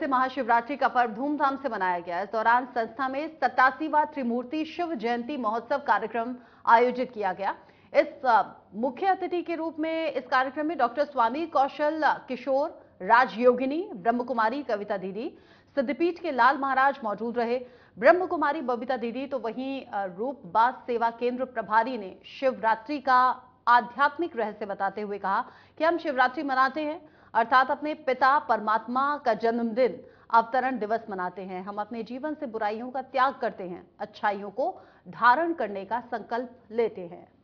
से महाशिवरात्रि का पर्व धूमधाम से मनाया गया इस दौरान संस्था में सतासीवा त्रिमूर्ति शिव जयंती महोत्सव कार्यक्रम आयोजित किया गया इस मुख्य अतिथि के रूप में इस कार्यक्रम में डॉक्टर स्वामी कौशल किशोर राजयोगिनी ब्रह्म कुमारी कविता दीदी सिद्धपीठ के लाल महाराज मौजूद रहे ब्रह्म कुमारी बबीता दीदी तो वहीं रूपबास सेवा केंद्र प्रभारी ने शिवरात्रि का आध्यात्मिक रहस्य बताते हुए कहा कि हम शिवरात्रि मनाते हैं अर्थात अपने पिता परमात्मा का जन्मदिन अवतरण दिवस मनाते हैं हम अपने जीवन से बुराइयों का त्याग करते हैं अच्छाइयों को धारण करने का संकल्प लेते हैं